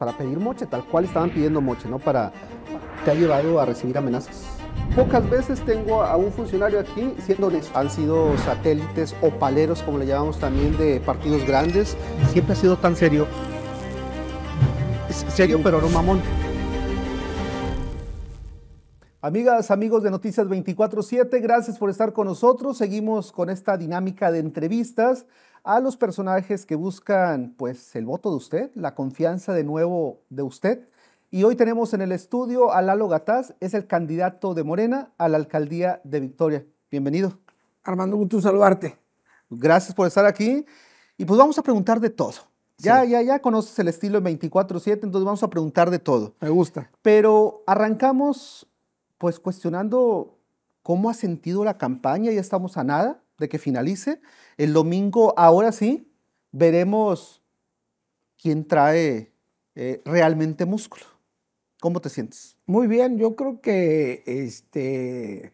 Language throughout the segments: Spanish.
para pedir moche, tal cual estaban pidiendo moche, ¿no? Para, te ha llevado a recibir amenazas. Pocas veces tengo a un funcionario aquí siendo Han sido satélites o paleros, como le llamamos también, de partidos grandes. Siempre ha sido tan serio. serio, pero no mamón. Amigas, amigos de Noticias 24-7, gracias por estar con nosotros. Seguimos con esta dinámica de entrevistas a los personajes que buscan pues el voto de usted, la confianza de nuevo de usted. Y hoy tenemos en el estudio a Lalo Gataz, es el candidato de Morena a la alcaldía de Victoria. Bienvenido. Armando, gusto saludarte. Gracias por estar aquí. Y pues vamos a preguntar de todo. Ya, ya, ya conoces el estilo 24-7, entonces vamos a preguntar de todo. Me gusta. Pero arrancamos pues cuestionando cómo ha sentido la campaña, ya estamos a nada de que finalice. El domingo, ahora sí, veremos quién trae eh, realmente músculo. ¿Cómo te sientes? Muy bien, yo creo que este,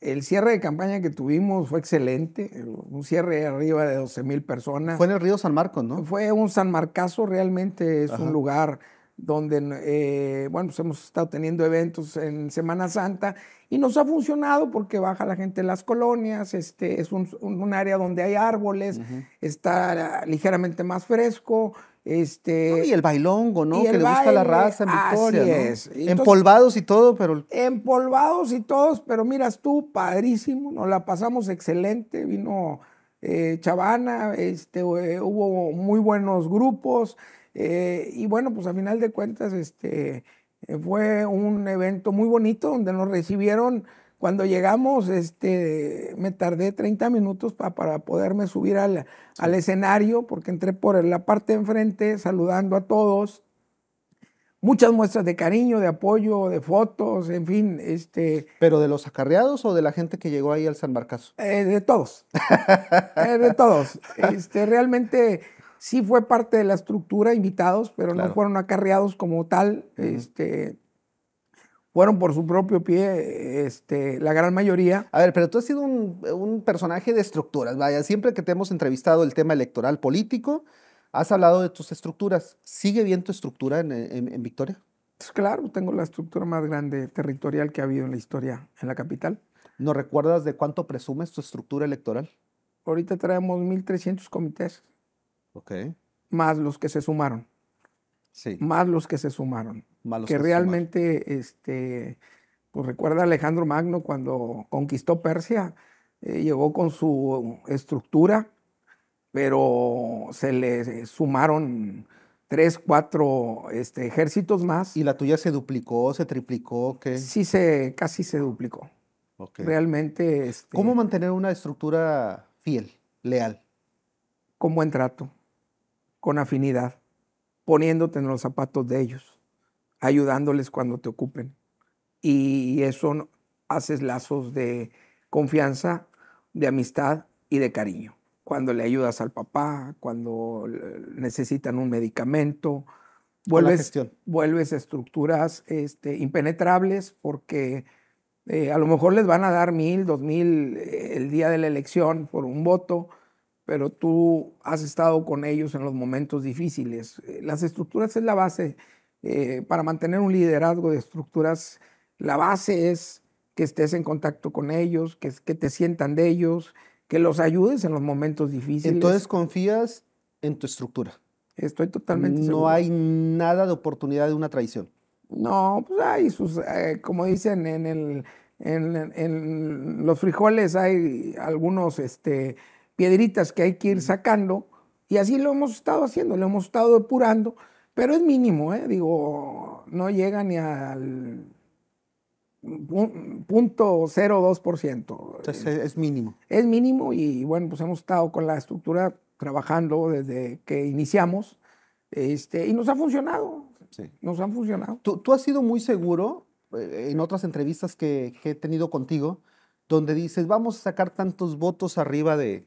el cierre de campaña que tuvimos fue excelente, un cierre arriba de 12 mil personas. Fue en el río San Marcos, ¿no? Fue un San Marcazo, realmente es un lugar donde eh, bueno, pues hemos estado teniendo eventos en Semana Santa y nos ha funcionado porque baja la gente en las colonias, este, es un, área donde hay árboles, está ligeramente más fresco. Este, y el bailongo, ¿no? Que le gusta la raza en Victoria. Así empolvados y todo, pero. Empolvados y todos, pero miras tú, padrísimo, nos la pasamos excelente. Vino eh, Chavana, este, eh, hubo muy buenos grupos. Eh, y bueno, pues a final de cuentas, este, eh, fue un evento muy bonito donde nos recibieron. Cuando llegamos, este, me tardé 30 minutos para poderme subir al, al, escenario, porque entré por la parte de enfrente saludando a todos. Muchas muestras de cariño, de apoyo, de fotos, en fin. Este, ¿Pero de los acarreados o de la gente que llegó ahí al San Marcaso? Eh, de todos. de todos. Este, realmente sí fue parte de la estructura, invitados, pero no fueron acarreados como tal. este, fueron por su propio pie, este, la gran mayoría. A ver, pero tú has sido un, personaje de estructuras, vaya, siempre que te hemos entrevistado el tema electoral político, has hablado de tus estructuras. ¿Sigue bien tu estructura en, Victoria? Pues claro, tengo la estructura más grande territorial que ha habido en la historia en la capital. ¿No recuerdas de cuánto presumes tu estructura electoral? Ahorita traemos 1.300 comités. Más los que se sumaron. Sí. Más los que se sumaron. que, realmente, este, pues recuerda Alejandro Magno cuando conquistó Persia, eh, llegó con su estructura, pero se le sumaron tres, cuatro este, ejércitos más. ¿Y la tuya se duplicó, se triplicó? ¿qué? Sí, se, casi se duplicó. Realmente. Este ¿Cómo mantener una estructura fiel, leal? Con buen trato con afinidad, poniéndote en los zapatos de ellos, ayudándoles cuando te ocupen. Y eso haces lazos de confianza, de amistad y de cariño. Cuando le ayudas al papá, cuando necesitan un medicamento, vuelves, vuelves estructuras este, impenetrables porque eh, a lo mejor les van a dar mil, dos mil eh, el día de la elección por un voto, pero tú has estado con ellos en los momentos difíciles. Eh, las estructuras es la base. Eh, para mantener un liderazgo de estructuras, la base es que estés en contacto con ellos, que, te sientan de ellos, que los ayudes en los momentos difíciles. Entonces confías en tu estructura. Estoy totalmente no hay nada de oportunidad de una traición. No, pues hay sus, eh, como dicen en el, en, en los frijoles hay algunos, este, piedritas que hay que ir sacando y así lo hemos estado haciendo, lo hemos estado depurando, pero es mínimo, ¿eh? digo, no llega ni al punto 0.2%. Entonces es mínimo. Es mínimo y bueno, pues hemos estado con la estructura trabajando desde que iniciamos este, y nos ha funcionado. Sí. Nos han funcionado. Tú, has sido muy seguro eh, en otras entrevistas que he tenido contigo, donde dices, vamos a sacar tantos votos arriba de,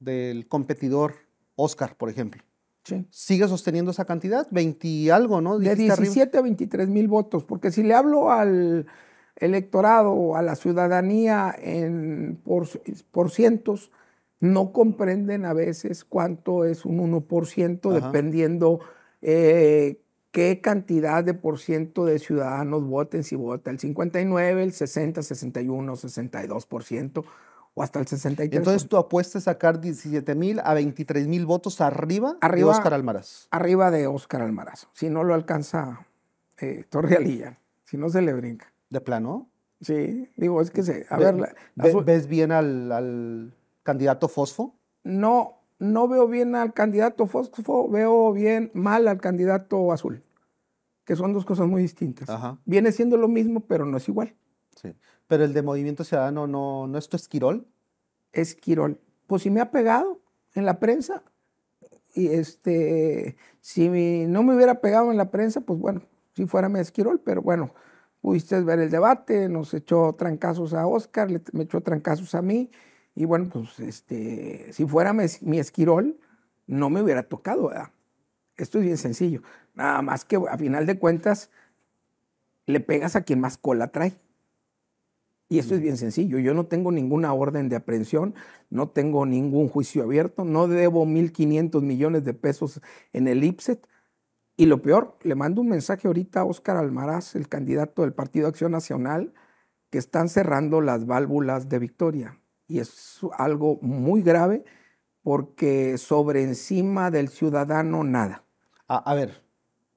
del competidor Oscar, por ejemplo. Sigue sosteniendo esa cantidad, 20 y algo, ¿no? De 17 a 23 mil votos, porque si le hablo al electorado, a la ciudadanía en por, por cientos, no comprenden a veces cuánto es un 1%, dependiendo eh, qué cantidad de por ciento de ciudadanos voten, si vota el 59, el 60, 61, 62% o hasta el 63. Entonces tú apuesta es sacar 17 mil a 23 mil votos arriba, de Oscar Almaraz. Arriba de Oscar Almaraz. Si no lo alcanza eh, Torrealilla, si no se le brinca. ¿De plano? Sí, digo, es que se. A ver. ¿Ves bien al, candidato Fosfo? No, no veo bien al candidato Fosfo, veo bien mal al candidato Azul, que son dos cosas muy distintas. Ajá. Viene siendo lo mismo, pero no es igual. Sí. Pero el de Movimiento Ciudadano no, no es tu Esquirol. Esquirol. Pues si me ha pegado en la prensa. Y este, si no me hubiera pegado en la prensa, pues bueno, si fuera mi Esquirol, pero bueno, pudiste ver el debate, nos echó trancazos a Oscar, le, me echó trancazos a mí. Y bueno, pues este, si fuera mi Esquirol, no me hubiera tocado, ¿verdad? Esto es bien sencillo. Nada más que a final de cuentas, le pegas a quien más cola trae. Y esto es bien sencillo. Yo no tengo ninguna orden de aprehensión, no tengo ningún juicio abierto, no debo 1.500 millones de pesos en el IPSET. Y lo peor, le mando un mensaje ahorita a Óscar Almaraz, el candidato del Partido Acción Nacional, que están cerrando las válvulas de victoria. Y es algo muy grave porque sobre encima del ciudadano nada. a, ah, a ver,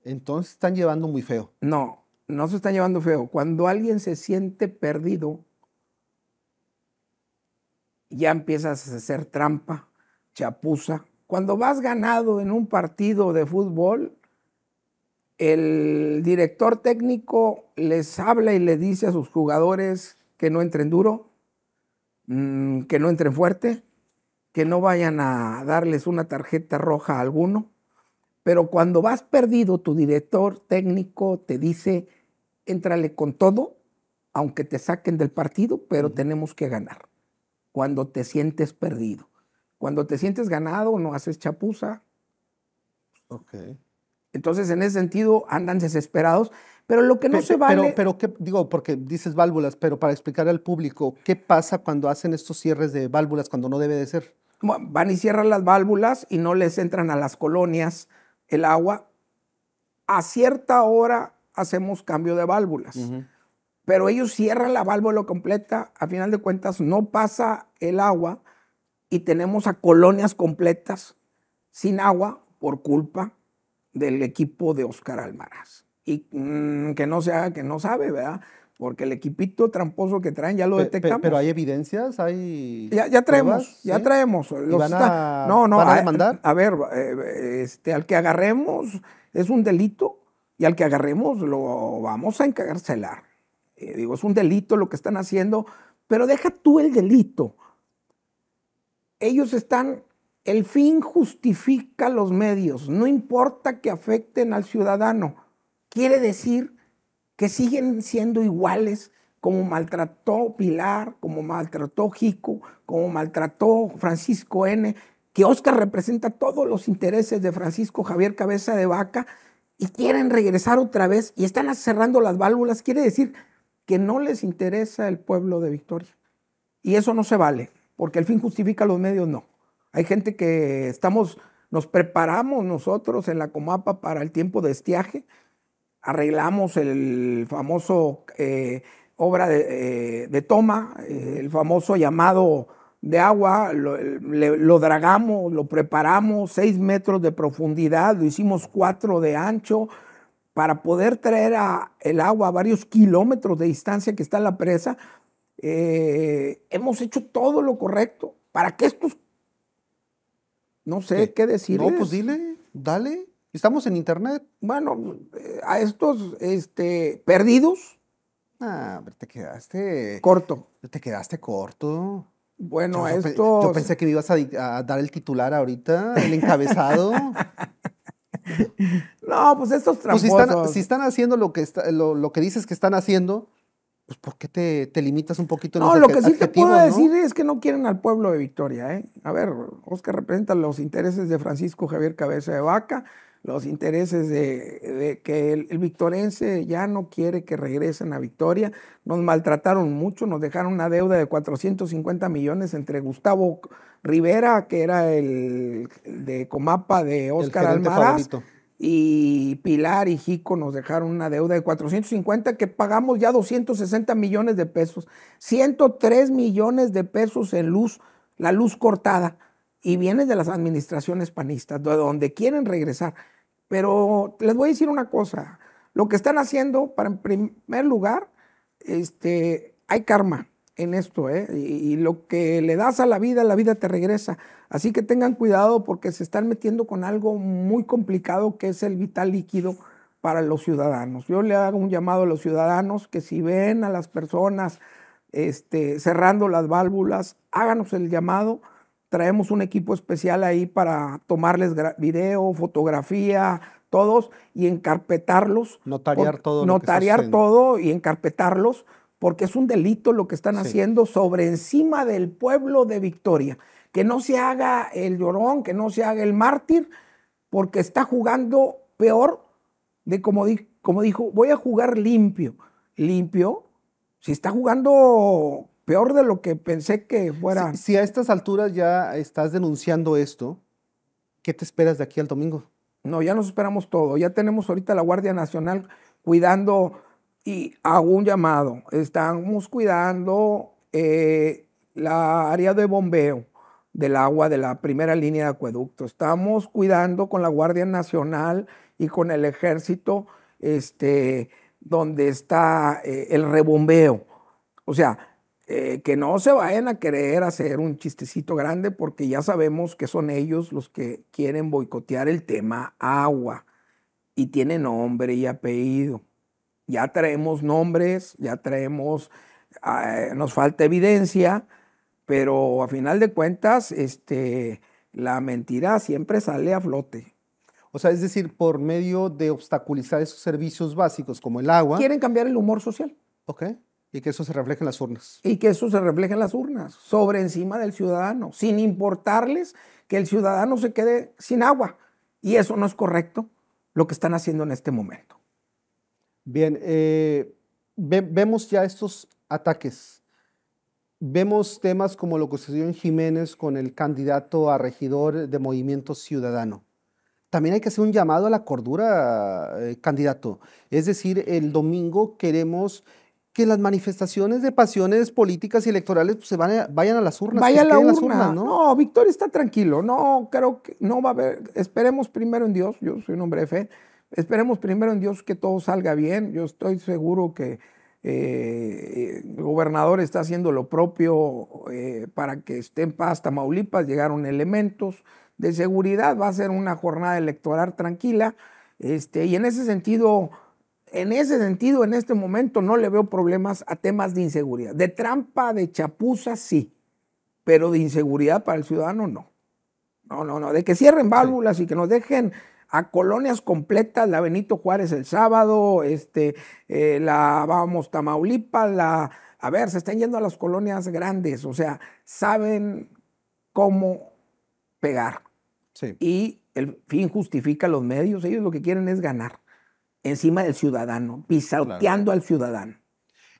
entonces están llevando muy feo. No, no se están llevando feo. Cuando alguien se siente perdido, ya empiezas a hacer trampa, chapuza. Cuando vas ganado en un partido de fútbol, el director técnico les habla y le dice a sus jugadores que no entren duro, mm, que no entren fuerte, que no vayan a darles una tarjeta roja a alguno. Pero cuando vas perdido, tu director técnico te dice Éntrale con todo, aunque te saquen del partido, pero tenemos que ganar. Cuando te sientes perdido. Cuando te sientes ganado, no haces chapuza. Ok. Entonces, en ese sentido, andan desesperados. Pero lo que no se vale... Pero, pero ¿qué, digo, porque dices válvulas, pero para explicar al público, ¿qué pasa cuando hacen estos cierres de válvulas cuando no debe de ser? Van y cierran las válvulas y no les entran a las colonias el agua. A cierta hora hacemos cambio de válvulas. Pero ellos cierran la válvula completa, a final de cuentas no pasa el agua y tenemos a colonias completas sin agua por culpa del equipo de Oscar Almaraz. Y mm, que no se haga que no sabe, ¿verdad? Porque el equipito tramposo que traen ya lo detectamos. Pero hay evidencias, hay. Ya, traemos, ya traemos. no, no, a, a, ver, eh, este, al que agarremos es un delito y al que agarremos lo vamos a encarcelar. Eh, digo, es un delito lo que están haciendo, pero deja tú el delito. Ellos están, el fin justifica los medios, no importa que afecten al ciudadano. Quiere decir que siguen siendo iguales como maltrató Pilar, como maltrató Jico, como maltrató Francisco N., que Oscar representa todos los intereses de Francisco Javier Cabeza de Vaca y quieren regresar otra vez y están cerrando las válvulas, quiere decir que no les interesa el pueblo de Victoria. Y eso no se vale, porque el fin justifica los medios, no. Hay gente que estamos, nos preparamos nosotros en la Comapa para el tiempo de estiaje, arreglamos el famoso eh, obra de, eh, toma, eh, el famoso llamado de agua, lo, dragamos, lo preparamos, seis metros de profundidad, lo hicimos cuatro de ancho, para poder traer el agua a varios kilómetros de distancia que está la presa. Eh, hemos hecho todo lo correcto para que estos... No sé qué, decirle decirles. No, pues dile, dale. Estamos en internet. Bueno, a estos este, perdidos. Ah, te quedaste... Corto. Te quedaste corto. Bueno, esto... Yo pensé que me ibas a, dar el titular ahorita, el encabezado. no, pues estos pues, tramposos... si, están, haciendo lo que, lo que dices que están haciendo, pues ¿por qué te, limitas un poquito? En no, lo que sí te puedo decir es que no quieren al pueblo de Victoria. ¿eh? A ver, Oscar representa los intereses de Francisco Javier Cabeza de Vaca, los intereses de, que el, victorense ya no quiere que regresen a Victoria. Nos maltrataron mucho, nos dejaron una deuda de 450 millones entre Gustavo Rivera, que era el, de Comapa de Oscar Almaraz y Pilar y Jico nos dejaron una deuda de 450 que pagamos ya 260 millones de pesos, 103 millones de pesos en luz, la luz cortada, y viene de las administraciones panistas, de donde quieren regresar. Pero les voy a decir una cosa, lo que están haciendo, para en primer lugar, este, hay karma, en esto, ¿eh? Y, lo que le das a la vida, la vida te regresa. Así que tengan cuidado porque se están metiendo con algo muy complicado que es el vital líquido para los ciudadanos. Yo le hago un llamado a los ciudadanos que si ven a las personas este, cerrando las válvulas, háganos el llamado. Traemos un equipo especial ahí para tomarles video, fotografía, todos y encarpetarlos. Notariar todo. Notariar todo y encarpetarlos porque es un delito lo que están haciendo sobre encima del pueblo de Victoria. Que no se haga el llorón, que no se haga el mártir, porque está jugando peor de como, dijo, voy a jugar limpio. Limpio, si está jugando peor de lo que pensé que fuera. Si, si a estas alturas ya estás denunciando esto, ¿qué te esperas de aquí al domingo? No, ya nos esperamos todo. Ya tenemos ahorita la Guardia Nacional cuidando y hago un llamado. Estamos cuidando eh, la área de bombeo del agua de la primera línea de acueducto. Estamos cuidando con la Guardia Nacional y con el Ejército este, donde está eh, el rebombeo. O sea, eh, que no se vayan a querer hacer un chistecito grande porque ya sabemos que son ellos los que quieren boicotear el tema agua y tiene nombre y apellido ya traemos nombres, ya traemos, ah, nos falta evidencia, pero a final de cuentas, este, la mentira siempre sale a flote. O sea, es decir, por medio de obstaculizar esos servicios básicos como el agua. Quieren cambiar el humor social. Ok. Y que eso se refleje en las urnas. Y que eso se refleje en las urnas, sobre encima del ciudadano, sin importarles que el ciudadano se quede sin agua. Y eso no es correcto lo que están haciendo en este momento. Bien, eh, vemos ya estos ataques. Vemos temas como lo que sucedió en Jiménez con el candidato a regidor de Movimiento Ciudadano. También hay que hacer un llamado a la cordura, eh, candidato. Es decir, el domingo queremos que las manifestaciones de pasiones políticas y electorales pues, se vayan a las urnas. Vaya a Las urnas, ¿no? no, Victoria está tranquilo. No, creo que no va a haber. Esperemos primero en Dios. Yo soy un hombre de fe Esperemos primero en Dios que todo salga bien. Yo estoy seguro que eh, el gobernador está haciendo lo propio eh, para que esté en paz Tamaulipas. Llegaron elementos de seguridad. Va a ser una jornada electoral tranquila. Este, y en ese sentido, en ese sentido, en este momento no le veo problemas a temas de inseguridad. De trampa, de chapuza, sí. Pero de inseguridad para el ciudadano, no. No, no, no. De que cierren válvulas y que nos dejen a colonias completas, la Benito Juárez el sábado, este, eh, la vamos Tamaulipas, la... A ver, se están yendo a las colonias grandes, o sea, saben cómo pegar. Sí. Y el fin justifica los medios, ellos lo que quieren es ganar encima del ciudadano, pisoteando al ciudadano.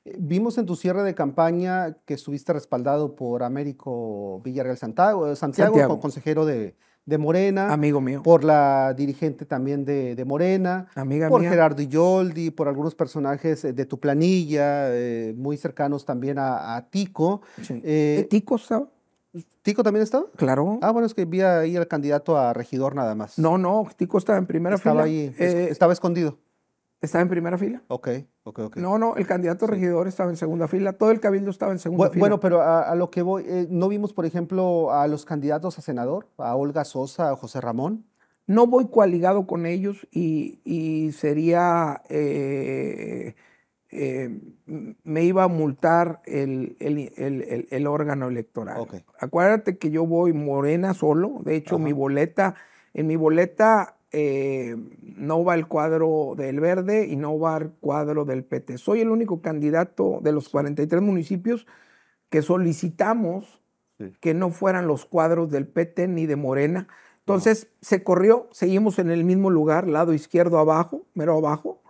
Eh, vimos en tu cierre de campaña que estuviste respaldado por Américo Villarreal eh, Santiago, Santiago, Santiago. consejero de, de Morena. Amigo mío. Por la dirigente también de, de Morena. Amiga por Gerardo Yoldi, por algunos personajes eh, de tu planilla, eh, muy cercanos también a, Tico. Eh, ¿Tico estaba? ¿Tico también estaba? Claro. Ah, bueno, es que vi ahí al candidato a regidor nada más. No, no, Tico estaba en primera estaba Ahí, estaba escondido. Estaba en primera fila. Ok, ok, ok. No, no, el candidato regidor estaba en segunda fila, todo el cabildo estaba en segunda fila. Bueno, pero a, lo que voy, eh, ¿no vimos, por ejemplo, a los candidatos a senador, a Olga Sosa, a José Ramón? No voy coaligado con ellos y, sería, eh, eh, me iba a multar el, el, órgano electoral. Acuérdate que yo voy morena solo, de hecho mi boleta, en mi boleta eh, no va el cuadro del Verde y no va el cuadro del PT. Soy el único candidato de los 43 municipios que solicitamos que no fueran los cuadros del PT ni de Morena. Entonces se corrió, seguimos en el mismo lugar, lado izquierdo abajo, mero abajo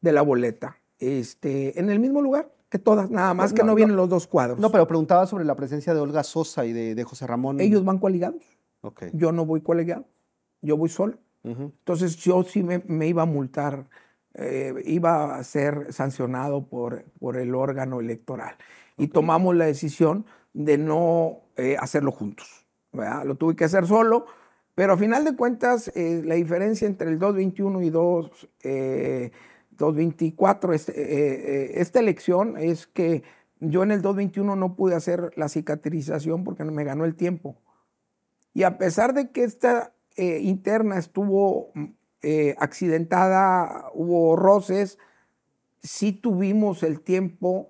de la boleta. Este, en el mismo lugar que todas, nada más que no, vienen los dos cuadros. No, pero preguntaba sobre la presencia de Olga Sosa y de, José Ramón. Ellos van coaligados. Okay. Yo no voy coaligado, yo voy solo. Entonces yo sí me, iba a multar, eh, iba a ser sancionado por, por el órgano electoral. Y tomamos la decisión de no eh, hacerlo juntos. Lo tuve que hacer solo, pero a final de cuentas eh, la diferencia entre el 221 y 2, 224, este, esta elección es que yo en el 221 no pude hacer la cicatrización porque me ganó el tiempo. Y a pesar de que esta eh, interna estuvo mm, eh, accidentada, hubo roces, sí tuvimos el tiempo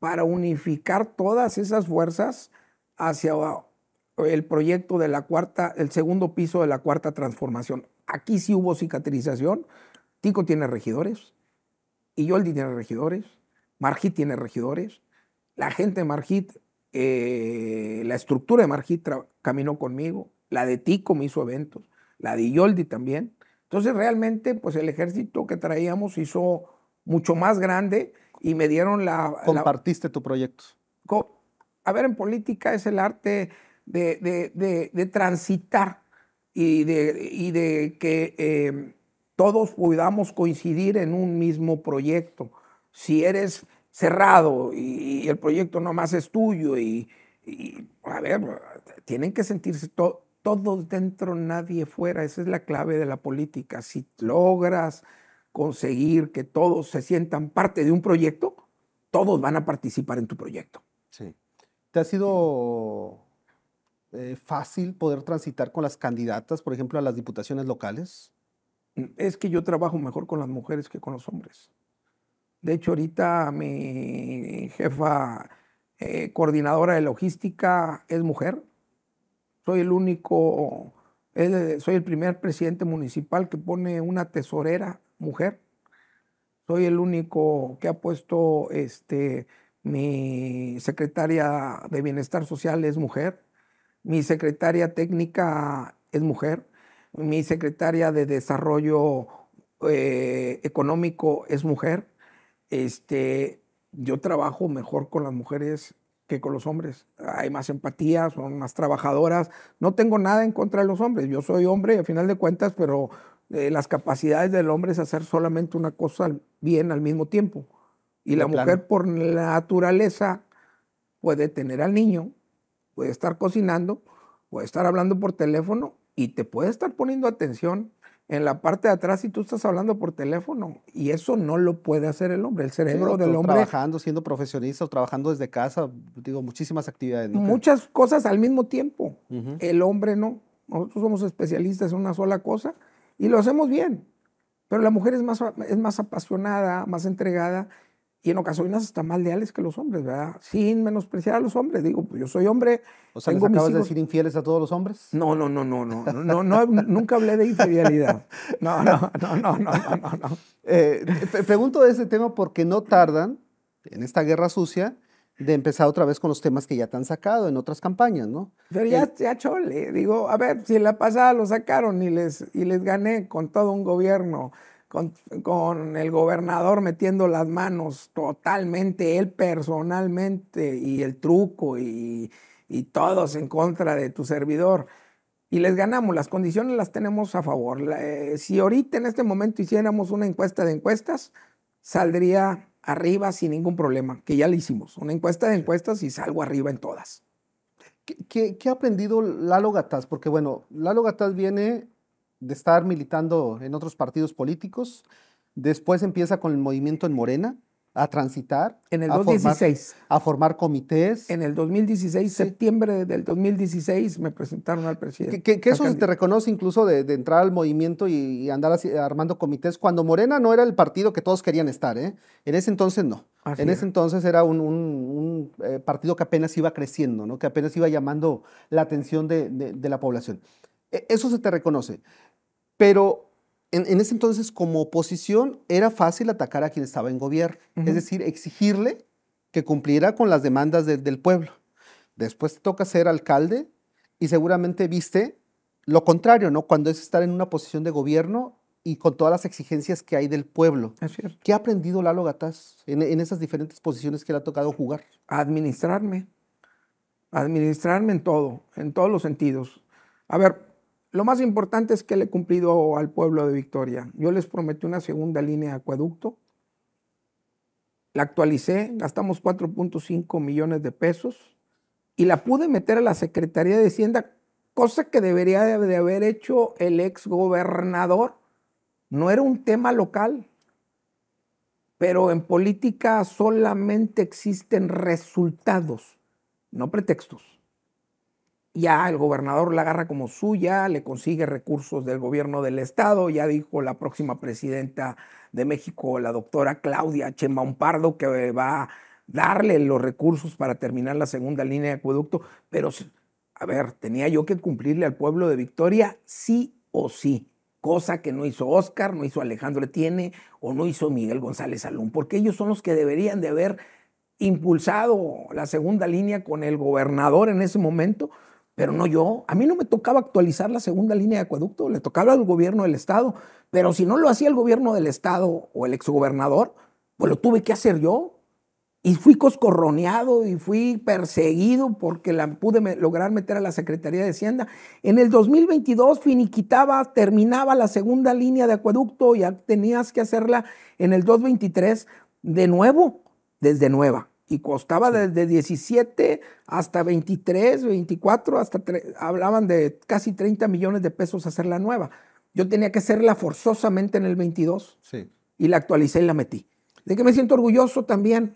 para unificar todas esas fuerzas hacia eh, el proyecto de la cuarta, el segundo piso de la cuarta transformación. Aquí sí hubo cicatrización. Tico tiene regidores, y yo el tiene regidores, Margit tiene regidores, la gente de Margit, la estructura de Margit caminó conmigo, la de Tico me hizo eventos, la de Yoldi también. Entonces realmente pues el ejército que traíamos hizo mucho más grande y me dieron la... Compartiste tus tu proyecto. A ver, en política es el arte de, transitar y de, de que em, todos podamos coincidir en un mismo proyecto. Si eres cerrado y, el proyecto no más es tuyo y, a ver, tienen que sentirse todos todos dentro, nadie fuera. Esa es la clave de la política. Si logras conseguir que todos se sientan parte de un proyecto, todos van a participar en tu proyecto. Sí. ¿Te ha sido eh, fácil poder transitar con las candidatas, por ejemplo, a las diputaciones locales? Es que yo trabajo mejor con las mujeres que con los hombres. De hecho, ahorita mi jefa eh, coordinadora de logística es mujer soy el único, soy el primer presidente municipal que pone una tesorera mujer. Soy el único que ha puesto este, mi secretaria de Bienestar Social es mujer. Mi secretaria técnica es mujer. Mi secretaria de Desarrollo eh, Económico es mujer. Este, yo trabajo mejor con las mujeres que con los hombres. Hay más empatía, son más trabajadoras. No tengo nada en contra de los hombres. Yo soy hombre, al final de cuentas, pero eh, las capacidades del hombre es hacer solamente una cosa bien al mismo tiempo. Y la, mujer, por naturaleza, puede tener al niño, puede estar cocinando, puede estar hablando por teléfono y te puede estar poniendo atención en la parte de atrás y tú estás hablando por teléfono. Y eso no lo puede hacer el hombre. El cerebro del hombre. Trabajando, siendo profesionista trabajando desde casa, digo, muchísimas actividades. Muchas cosas al mismo tiempo. El hombre no. Nosotros somos especialistas en una sola cosa y lo hacemos bien. Pero la mujer es más, es más apasionada, más entregada y en ocasiones hasta más leales que los hombres, ¿verdad? Sin menospreciar a los hombres. Digo, pues yo soy hombre. O tengo acabas de decir infieles a todos los hombres? No, no, no, no, no. no, no nunca hablé de infidelidad. No, no, no, no, no, no. pregunto de ese tema porque no tardan en esta guerra sucia de empezar otra vez con los temas que ya te han sacado en otras campañas, ¿no? Pero ya, ya chole, digo, a ver, si la pasada lo sacaron y les, y les gané con todo un gobierno con, el gobernador metiendo las manos totalmente, él personalmente, y el truco, y, todos en contra de tu servidor. Y les ganamos, las condiciones las tenemos a favor. Eh, si ahorita en este momento hiciéramos una encuesta de encuestas, saldría arriba sin ningún problema, que ya la hicimos. Una encuesta de encuestas y salgo arriba en todas. ¿Qué, ha aprendido Lalo Gataz? Porque bueno, Lalo Gataz viene de estar militando en otros partidos políticos. Después empieza con el movimiento en Morena, a transitar. En el 2016. A formar, comités. En el 2016, septiembre del 2016, me presentaron al presidente. Que, eso se te reconoce incluso de, entrar al movimiento y, andar armando comités, cuando Morena no era el partido que todos querían estar, ¿eh? En ese entonces no. en ese entonces era un, un, eh, partido que apenas iba creciendo, ¿no? Que apenas iba llamando la atención de, de la población. E, eso se te reconoce. Pero en, ese entonces, como oposición, era fácil atacar a quien estaba en gobierno, es decir, exigirle que cumpliera con las demandas del pueblo. Después te toca ser alcalde y seguramente viste lo contrario, ¿no? Cuando es estar en una posición de gobierno y con todas las exigencias que hay del pueblo. Es cierto. ¿Qué ha aprendido Lalo Gatás en, en esas diferentes posiciones que le ha tocado jugar? Administrarme. Administrarme en todo, en todos los sentidos. A ver, lo más importante es que le he cumplido al pueblo de Victoria. Yo les prometí una segunda línea de acueducto. La actualicé, gastamos 4.5 millones de pesos y la pude meter a la Secretaría de Hacienda, cosa que debería de haber hecho el ex gobernador. No era un tema local, pero en política solamente existen resultados, no pretextos ya el gobernador la agarra como suya, le consigue recursos del gobierno del estado, ya dijo la próxima presidenta de México, la doctora Claudia Sheinbaum que va a darle los recursos para terminar la segunda línea de acueducto, pero a ver, tenía yo que cumplirle al pueblo de Victoria sí o sí, cosa que no hizo Oscar, no hizo Alejandro Etienne o no hizo Miguel González Salón, porque ellos son los que deberían de haber impulsado la segunda línea con el gobernador en ese momento, pero no yo. A mí no me tocaba actualizar la segunda línea de acueducto, le tocaba al gobierno del Estado, pero si no lo hacía el gobierno del Estado o el exgobernador, pues lo tuve que hacer yo. Y fui coscorroneado y fui perseguido porque la pude lograr meter a la Secretaría de Hacienda. En el 2022 finiquitaba, terminaba la segunda línea de acueducto y tenías que hacerla en el 2023 de nuevo, desde nueva y costaba desde 17 hasta 23, 24, hasta hablaban de casi 30 millones de pesos hacer la nueva. Yo tenía que hacerla forzosamente en el 22 sí. y la actualicé y la metí. De que me siento orgulloso también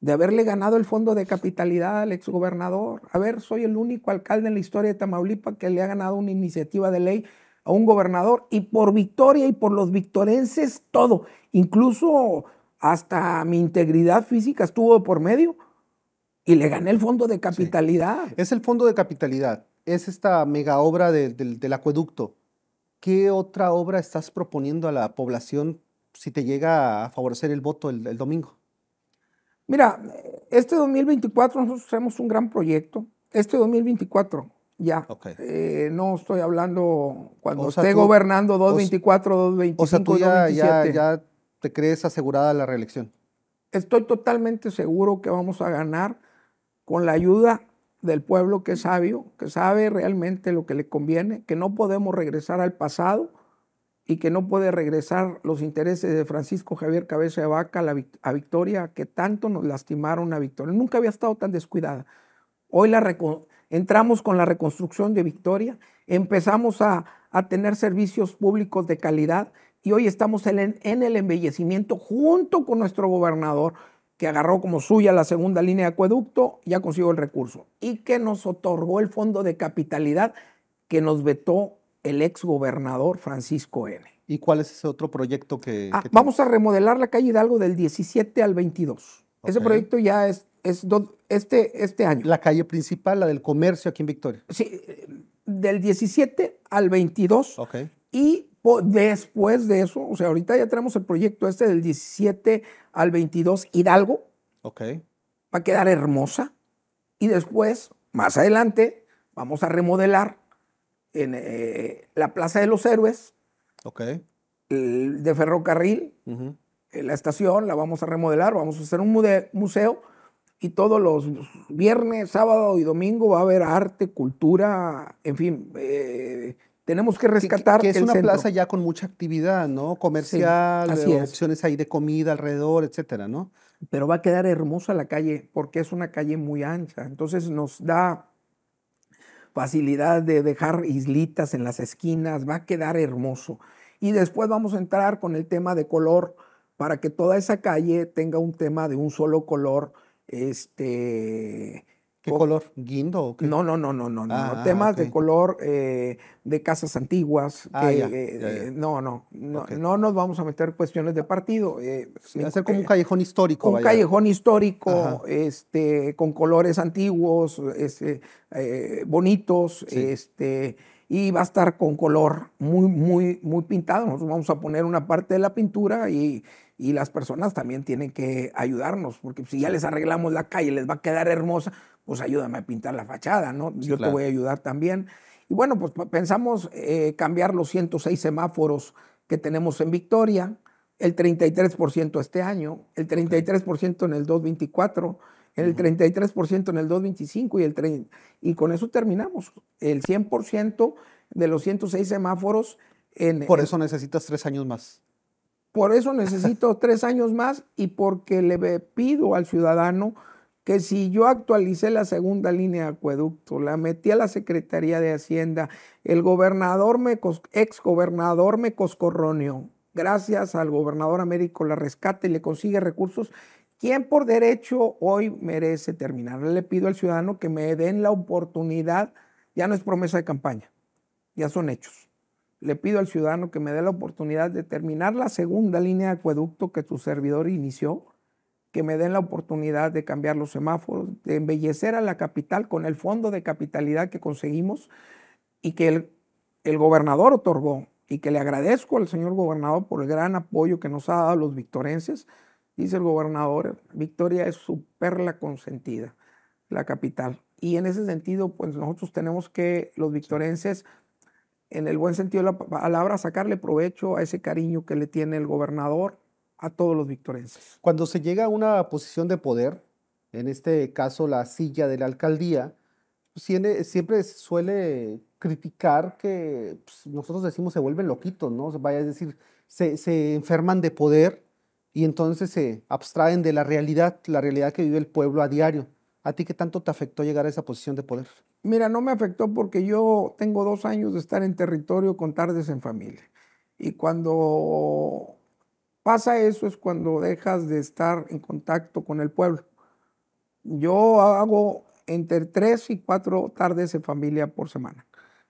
de haberle ganado el fondo de capitalidad al exgobernador. A ver, soy el único alcalde en la historia de Tamaulipas que le ha ganado una iniciativa de ley a un gobernador y por victoria y por los victorenses todo, incluso hasta mi integridad física estuvo por medio y le gané el fondo de capitalidad. Es el fondo de capitalidad, es esta mega obra del acueducto. ¿Qué otra obra estás proponiendo a la población si te llega a favorecer el voto el, domingo? Mira, este 2024 nosotros tenemos un gran proyecto. Este 2024, ya. Eh, no estoy hablando cuando esté gobernando 224, 225, o sea, tú ya te crees asegurada la reelección? Estoy totalmente seguro que vamos a ganar con la ayuda del pueblo que es sabio, que sabe realmente lo que le conviene, que no podemos regresar al pasado y que no puede regresar los intereses de Francisco Javier Cabeza de Vaca a, Victoria, que tanto nos lastimaron a Victoria. Nunca había estado tan descuidada. Hoy la entramos con la reconstrucción de Victoria, empezamos a, a tener servicios públicos de calidad y hoy estamos en, el embellecimiento junto con nuestro gobernador que agarró como suya la segunda línea de acueducto, ya consiguió el recurso, y que nos otorgó el fondo de capitalidad que nos vetó el ex gobernador Francisco N. ¿Y cuál es ese otro proyecto que... Ah, vamos a remodelar la calle Hidalgo del 17 al 22. Ese proyecto ya es, es este, este año. La calle principal, la del comercio aquí en Victoria. Sí, eh, del 17 al 22. Ok. Y Después de eso, o sea, ahorita ya tenemos el proyecto este del 17 al 22 Hidalgo. Ok. Va a quedar hermosa. Y después, más adelante, vamos a remodelar eh, la Plaza de los Héroes. Ok. de ferrocarril. Eh, la estación la vamos a remodelar, vamos a hacer un museo y todos los viernes, sábado y domingo va a haber arte, cultura, en fin, eh, tenemos que rescatar. Que, es una plaza ya con mucha actividad, ¿no? Comercial, opciones ahí de comida alrededor, etcétera, ¿no? Pero va a quedar hermosa la calle porque es una calle muy ancha. Entonces nos da facilidad de dejar islitas en las esquinas, va a quedar hermoso. Y después vamos a entrar con el tema de color para que toda esa calle tenga un tema de un solo color, este, ¿Qué color? ¿Guindo? No, no, no, no, no. Ah, Temas de color eh, de casas antiguas. Ah, eh, eh, no, no. No, no, nos vamos a meter cuestiones de partido. Eh, a ser como un callejón histórico. Un callejón histórico, este, con colores antiguos, este, bonitos, este, y va a estar con color muy, muy, muy pintado. Nosotros vamos a poner una parte de la pintura y y las personas también tienen que ayudarnos, porque si ya les arreglamos la calle, les va a quedar hermosa pues ayúdame a pintar la fachada, ¿no? Yo te voy a ayudar también. Y bueno, pues pensamos eh, cambiar los 106 semáforos que tenemos en Victoria, el 33% este año, el 33% en el 224, el 33% en el 225 y el 30, y con eso terminamos. El 100% de los 106 semáforos en... Por eso necesitas tres años más. Por eso necesito tres años más y porque le pido al ciudadano que si yo actualicé la segunda línea de acueducto, la metí a la Secretaría de Hacienda, el gobernador me, ex gobernador me gracias al gobernador Américo la rescata y le consigue recursos, ¿quién por derecho hoy merece terminar. Le pido al ciudadano que me den la oportunidad, ya no es promesa de campaña, ya son hechos. Le pido al ciudadano que me dé la oportunidad de terminar la segunda línea de acueducto que tu servidor inició que me den la oportunidad de cambiar los semáforos, de embellecer a la capital con el fondo de capitalidad que conseguimos y que el, gobernador otorgó y que le agradezco al señor gobernador por el gran apoyo que nos ha dado los victorenses. Dice el gobernador, Victoria es su perla consentida, la capital. Y en ese sentido, pues nosotros tenemos que, los victorenses, en el buen sentido de la palabra, sacarle provecho a ese cariño que le tiene el gobernador, a todos los victorenses. Cuando se llega a una posición de poder, en este caso la silla de la alcaldía, pues, siempre suele criticar que pues, nosotros decimos se vuelven loquitos, ¿no? Vaya, es decir, se, se, enferman de poder y entonces se abstraen de la realidad, la realidad que vive el pueblo a diario. ¿A ti qué tanto te afectó llegar a esa posición de poder? Mira, no me afectó porque yo tengo dos años de estar en territorio con tardes en familia. Y cuando pasa eso es cuando dejas de estar en contacto con el pueblo. Yo hago entre tres y cuatro tardes en familia por semana.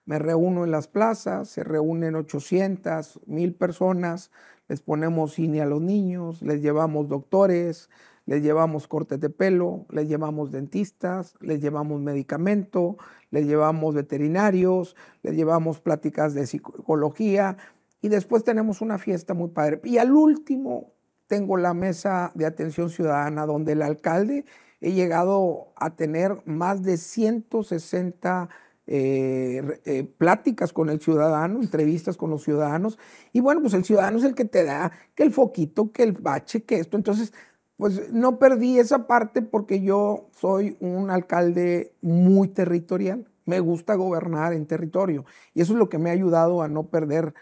Me reúno en las plazas, se reúnen 800, 1000 personas, les ponemos cine a los niños, les llevamos doctores, les llevamos cortes de pelo, les llevamos dentistas, les llevamos medicamento, les llevamos veterinarios, les llevamos pláticas de psicología, y después tenemos una fiesta muy padre. Y al último tengo la mesa de atención ciudadana donde el alcalde he llegado a tener más de 160 eh, eh, pláticas con el ciudadano, entrevistas con los ciudadanos. Y bueno, pues el ciudadano es el que te da que el foquito, que el bache, que esto. Entonces, pues no perdí esa parte porque yo soy un alcalde muy territorial. Me gusta gobernar en territorio. Y eso es lo que me ha ayudado a no perder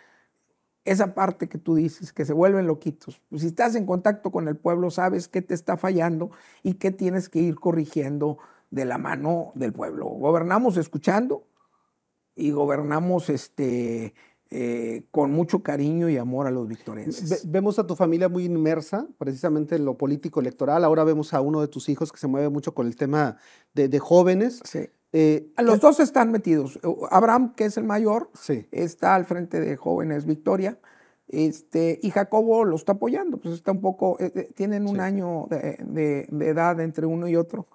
esa parte que tú dices, que se vuelven loquitos. Pues, si estás en contacto con el pueblo, sabes qué te está fallando y qué tienes que ir corrigiendo de la mano del pueblo. Gobernamos escuchando y gobernamos este, eh, con mucho cariño y amor a los victorenses. vemos a tu familia muy inmersa, precisamente en lo político electoral. Ahora vemos a uno de tus hijos que se mueve mucho con el tema de, de jóvenes. Sí. Eh, los dos están metidos. Eh, Abraham, que es el mayor, está al frente de Jóvenes Victoria. Este, y Jacobo lo está apoyando, pues está un poco, eh, tienen un año de, edad entre uno y otro.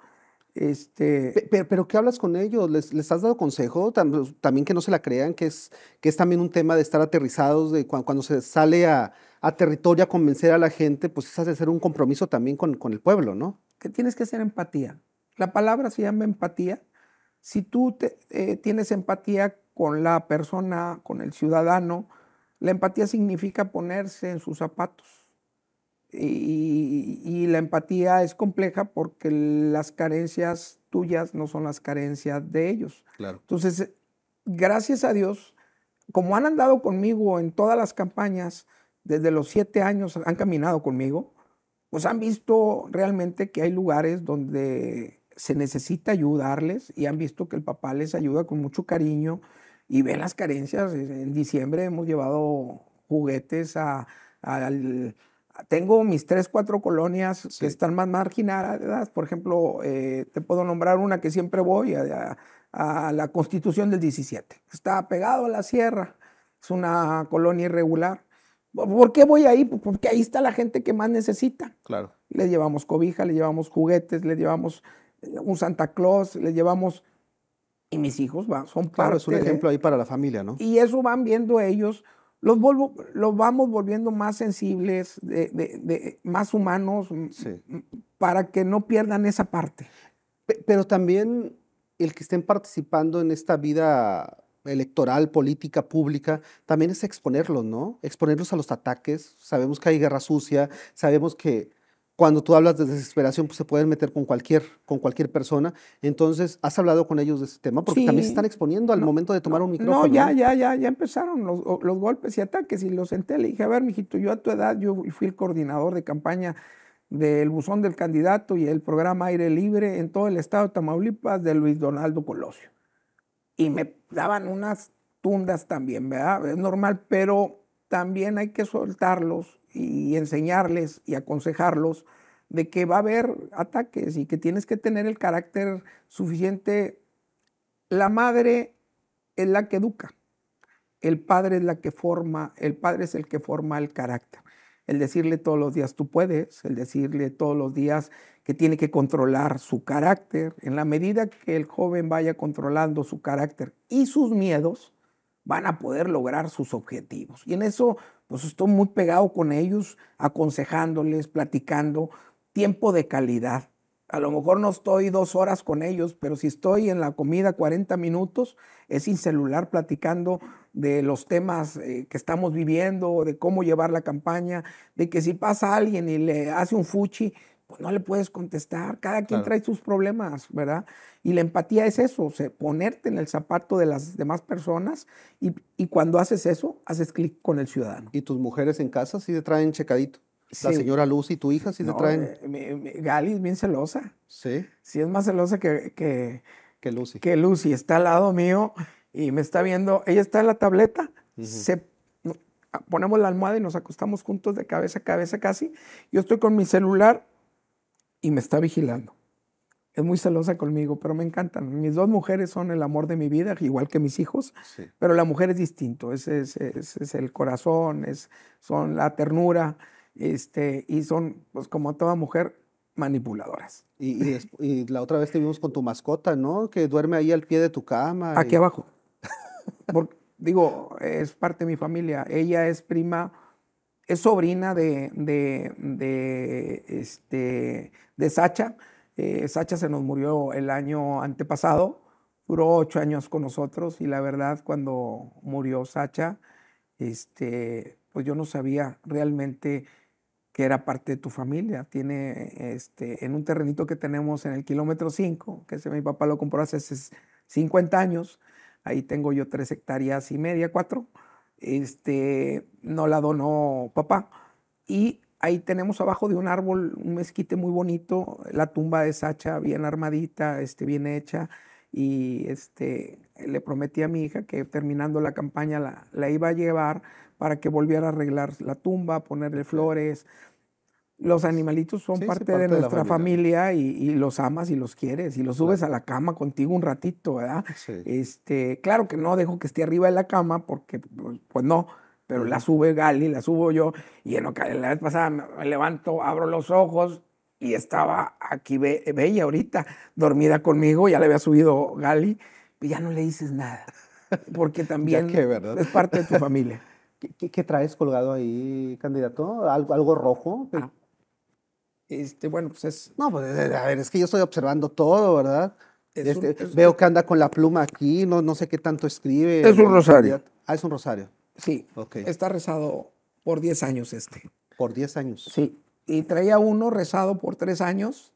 Este... Pero, ¿qué hablas con ellos? ¿Les, has dado consejo? También, que no se la crean, que es, que es también un tema de estar aterrizados, de cuando, se sale a, territorio a convencer a la gente, pues es hacer un compromiso también con, con el pueblo, ¿no? Que tienes que hacer empatía. La palabra se llama empatía si tú eh, tienes empatía con la persona, con el ciudadano, la empatía significa ponerse en sus zapatos. Y, la empatía es compleja porque las carencias tuyas no son las carencias de ellos. Claro. Entonces, gracias a Dios, como han andado conmigo en todas las campañas, desde los siete años han caminado conmigo, pues han visto realmente que hay lugares donde se necesita ayudarles y han visto que el papá les ayuda con mucho cariño y ve las carencias. En diciembre hemos llevado juguetes a, al, tengo mis tres, cuatro colonias que están más marginadas. Por ejemplo, eh, te puedo nombrar una que siempre voy, a, la Constitución del 17. Está pegado a la sierra, es una colonia irregular. ¿Por qué voy ahí? Pues porque ahí está la gente que más necesita. Claro. Le llevamos cobija, le llevamos juguetes, le llevamos un Santa Claus, le llevamos... Y mis hijos son son claro, es un ejemplo ahí para la familia, ¿no? Y eso van viendo ellos, los, vamos volviendo más sensibles, de, más humanos, para que no pierdan esa parte. Pero también el que estén participando en esta vida electoral, política, pública, también es exponerlos, ¿no? Exponerlos a los ataques. Sabemos que hay guerra sucia, sabemos que cuando tú hablas de desesperación, pues se pueden meter con cualquier, con cualquier persona. Entonces, ¿has hablado con ellos de ese tema? Porque también se están exponiendo al momento de tomar un micrófono. No, ya, ya, ya, ya empezaron los, los golpes y ataques y los senté. Le dije, a ver, mijito, yo a tu edad, yo fui el coordinador de campaña del buzón del candidato y el programa Aire Libre en todo el estado de Tamaulipas de Luis Donaldo Colosio. Y me daban unas tundas también, ¿verdad? Es normal, pero también hay que soltarlos y enseñarles y aconsejarlos de que va a haber ataques y que tienes que tener el carácter suficiente. La madre es la que educa, el padre es la que forma, el padre es el que forma el carácter. El decirle todos los días tú puedes, el decirle todos los días que tiene que controlar su carácter, en la medida que el joven vaya controlando su carácter y sus miedos, van a poder lograr sus objetivos. Y en eso, pues estoy muy pegado con ellos, aconsejándoles, platicando, tiempo de calidad. A lo mejor no estoy dos horas con ellos, pero si estoy en la comida 40 minutos, es sin celular platicando de los temas eh, que estamos viviendo, de cómo llevar la campaña, de que si pasa alguien y le hace un fuchi, pues, no le puedes contestar. Cada quien trae sus problemas, ¿verdad? Y la empatía es eso, ponerte en el zapato de las demás personas y, cuando haces eso, haces clic con el ciudadano. ¿Y tus mujeres en casa sí te traen checadito? La señora Lucy, y tu hija sí te traen. Eh, Gali es bien celosa. Sí. Sí, es más celosa que, que, Lucy. Que Lucy está al lado mío y me está viendo. Ella está en la tableta, se ponemos la almohada y nos acostamos juntos de cabeza a cabeza casi. Yo estoy con mi celular y me está vigilando. Es muy celosa conmigo, pero me encantan. Mis dos mujeres son el amor de mi vida, igual que mis hijos, pero la mujer es distinto, es, es, es, el corazón, es, son la ternura, este, y son, pues como toda mujer, manipuladoras. Y, la otra vez te vimos con tu mascota, ¿no? Que duerme ahí al pie de tu cama. Aquí abajo. digo, es parte de mi familia. Ella es prima es sobrina de, este, de Sacha. Eh, Sacha se nos murió el año antepasado, duró ocho años con nosotros y la verdad cuando murió Sacha, este, pues yo no sabía realmente que era parte de tu familia. Tiene este, en un terrenito que tenemos en el kilómetro 5, que ese mi papá lo compró hace 50 años, ahí tengo yo tres hectáreas y media, cuatro este, no la donó papá. Y ahí tenemos abajo de un árbol un mezquite muy bonito, la tumba de Sacha bien armadita, este, bien hecha. Y este, le prometí a mi hija que terminando la campaña la, la iba a llevar para que volviera a arreglar la tumba, ponerle flores, los animalitos son parte, de, nuestra familia, y, los amas y los quieres y los subes a la cama contigo un ratito, ¿verdad? Este, claro que no dejo que esté arriba de la cama porque, pues, pues no, pero la sube Gali, la subo yo y en la vez pasada me levanto, abro los ojos y estaba aquí Bella ahorita, dormida conmigo, ya le había subido Gali, Y ya no le dices nada porque también es parte de tu familia. ¿Qué, traes colgado ahí, candidato? ¿Algo, rojo? Ah. Este, bueno, pues es... No, pues eh, a ver, es que yo estoy observando todo, ¿verdad? Este, veo que anda con la pluma aquí, no, no sé qué tanto escribe. Es un rosario. Ah, es un rosario. Sí. Está rezado por 10 años este. Por 10 años. Sí. Y traía uno rezado por 3 años.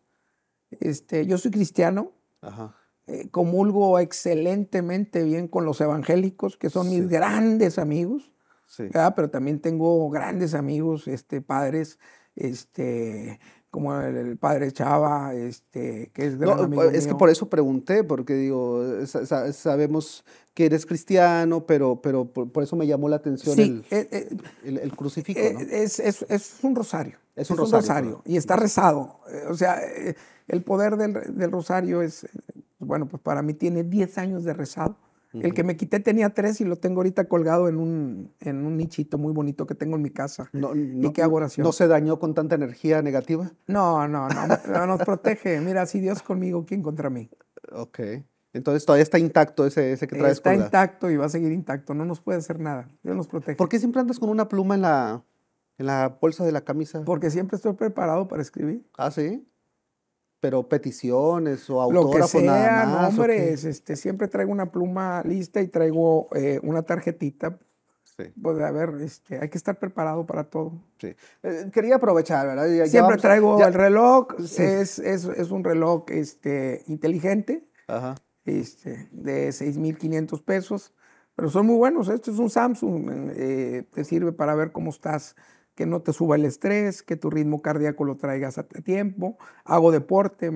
Este, yo soy cristiano. Ajá. Eh, comulgo excelentemente bien con los evangélicos, que son mis grandes amigos. Sí. Pero también tengo grandes amigos, este, padres, este, como el, padre Chava, este, que es pues, Es que por eso pregunté, porque digo, sabemos que eres cristiano, pero, pero por, eso me llamó la atención eh, eh, el, crucifijo. Eh, es, un rosario. Es un rosario. y está rezado. O sea, el poder del, del, rosario es, bueno, pues para mí tiene 10 años de rezado. El que me quité tenía tres y lo tengo ahorita colgado en un, en un nichito muy bonito que tengo en mi casa. No, qué ¿No se dañó con tanta energía negativa? No, no, no. nos protege. Mira, si Dios conmigo, ¿quién contra mí? Ok. Entonces todavía está intacto ese, ese que traes. Está intacto y va a seguir intacto. No nos puede hacer nada. Dios nos protege. ¿Por qué siempre andas con una pluma en la, en la bolsa de la camisa? Porque siempre estoy preparado para escribir. Ah, sí pero peticiones o autógrafos Lo que sea, nada este, siempre traigo una pluma lista y traigo eh, una tarjetita. Sí. Pues a ver, este, hay que estar preparado para todo. Sí. Eh, quería aprovechar, ¿verdad? siempre traigo el reloj, es, es, un reloj este, inteligente, Ajá. Este, de 6.500 pesos, pero son muy buenos. Este es un Samsung, eh, te sirve para ver cómo estás que no te suba el estrés, que tu ritmo cardíaco lo traigas a tiempo. Hago deporte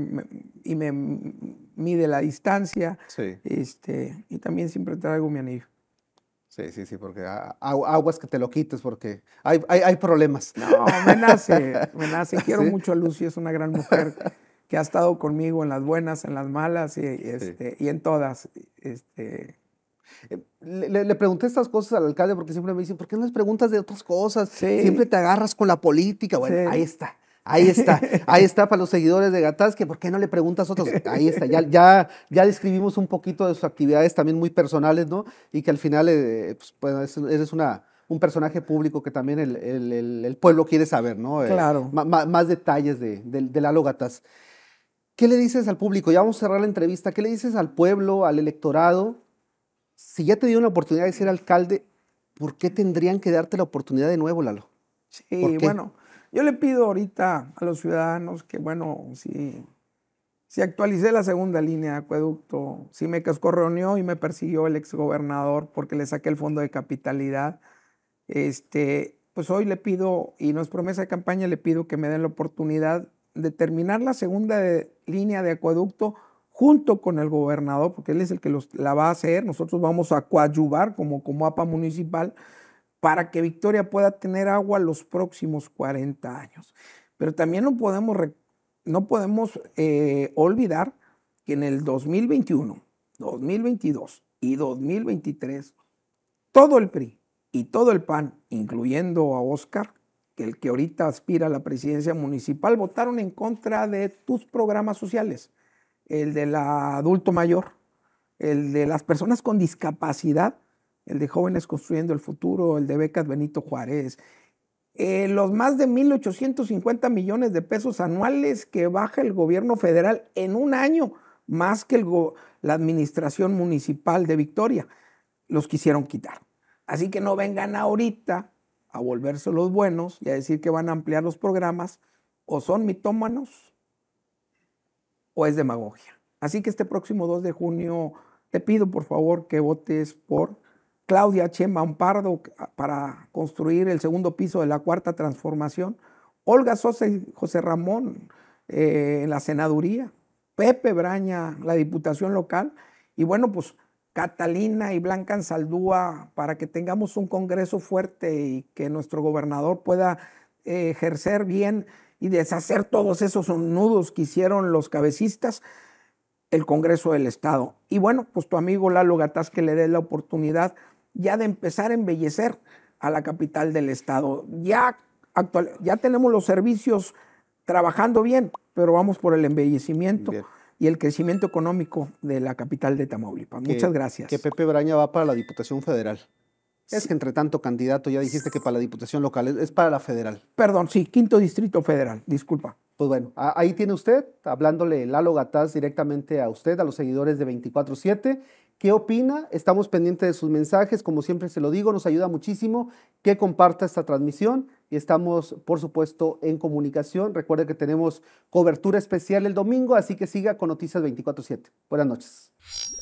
y me mide la distancia. Este, y también siempre traigo mi anillo. Sí, sí, sí, porque ah, aguas que te lo quites porque hay, hay, problemas. No, me nace, me nace. Quiero mucho a Lucy, es una gran mujer que ha estado conmigo en las buenas, en las malas y, este, y en todas. Este, eh, le, pregunté estas cosas al alcalde porque siempre me dicen, ¿por qué no les preguntas de otras cosas? Siempre te agarras con la política. Bueno, ahí está. Ahí está, ahí está para los seguidores de Gatas que por qué no le preguntas otros. Ahí está, ya, ya, describimos un poquito de sus actividades también muy personales, ¿no? Y que al final eh, pues, pues, es pues, eres una, un personaje público que también el, pueblo quiere saber, ¿no? Eh, claro. más, detalles de, la de ¿Qué le dices al público? Ya vamos a cerrar la entrevista. ¿Qué le dices al pueblo, al electorado si ya te dio la oportunidad de ser alcalde, ¿por qué tendrían que darte la oportunidad de nuevo, Lalo? Sí, bueno, yo le pido ahorita a los ciudadanos que, bueno, si, actualicé la segunda línea de acueducto, si me cascorreó y me persiguió el exgobernador porque le saqué el fondo de capitalidad, este, pues hoy le pido, y nos promesa de campaña, le pido que me den la oportunidad de terminar la segunda línea de acueducto junto con el gobernador, porque él es el que la va a hacer, nosotros vamos a coadyuvar como, como APA municipal para que Victoria pueda tener agua los próximos 40 años. Pero también no podemos, no podemos eh, olvidar que en el 2021, 2022 y 2023, todo el PRI y todo el PAN, incluyendo a Oscar, el que ahorita aspira a la presidencia municipal, votaron en contra de tus programas sociales el del adulto mayor, el de las personas con discapacidad, el de Jóvenes Construyendo el Futuro, el de Becas Benito Juárez, eh, los más de 1.850 millones de pesos anuales que baja el gobierno federal en un año, más que la administración municipal de Victoria, los quisieron quitar. Así que no vengan ahorita a volverse los buenos y a decir que van a ampliar los programas, o son mitómanos o es demagogia. Así que este próximo 2 de junio te pido por favor que votes por Claudia Chema Pardo para construir el segundo piso de la cuarta transformación, Olga Sosa y José Ramón eh, en la senaduría, Pepe Braña, la diputación local, y bueno, pues Catalina y Blanca Ansaldúa para que tengamos un Congreso fuerte y que nuestro gobernador pueda eh, ejercer bien y deshacer todos esos nudos que hicieron los cabecistas, el Congreso del Estado. Y bueno, pues tu amigo Lalo Gataz que le dé la oportunidad ya de empezar a embellecer a la capital del Estado. Ya, ya tenemos los servicios trabajando bien, pero vamos por el embellecimiento. y el crecimiento económico de la capital de Tamaulipas. Muchas gracias. Que Pepe Braña va para la Diputación Federal. Es que entre tanto candidato ya dijiste que para la Diputación Local, es para la federal. Perdón, sí, quinto distrito federal, disculpa. Pues bueno, ahí tiene usted, hablándole Lalo Gataz directamente a usted, a los seguidores de 24-7. ¿Qué opina? Estamos pendientes de sus mensajes, como siempre se lo digo, nos ayuda muchísimo que comparta esta transmisión y estamos, por supuesto, en comunicación. Recuerde que tenemos cobertura especial el domingo, así que siga con Noticias 24-7. Buenas noches.